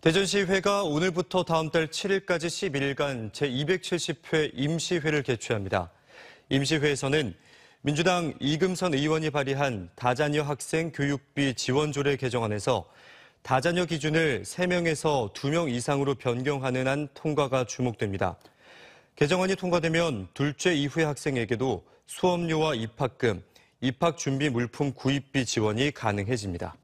대전시회가 오늘부터 다음 달 7일까지 11일간 제270회 임시회를 개최합니다. 임시회에서는 민주당 이금선 의원이 발의한 다자녀 학생 교육비 지원 조례 개정안에서 다자녀 기준을 3명에서 2명 이상으로 변경하는 한 통과가 주목됩니다. 개정안이 통과되면 둘째 이후의 학생에게도 수업료와 입학금, 입학 준비 물품 구입비 지원이 가능해집니다.